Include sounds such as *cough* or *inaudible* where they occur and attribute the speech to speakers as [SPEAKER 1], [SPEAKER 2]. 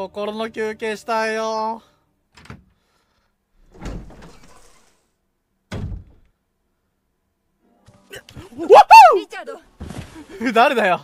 [SPEAKER 1] 心の休憩したいよわ
[SPEAKER 2] っ *laughs*
[SPEAKER 3] 誰だよ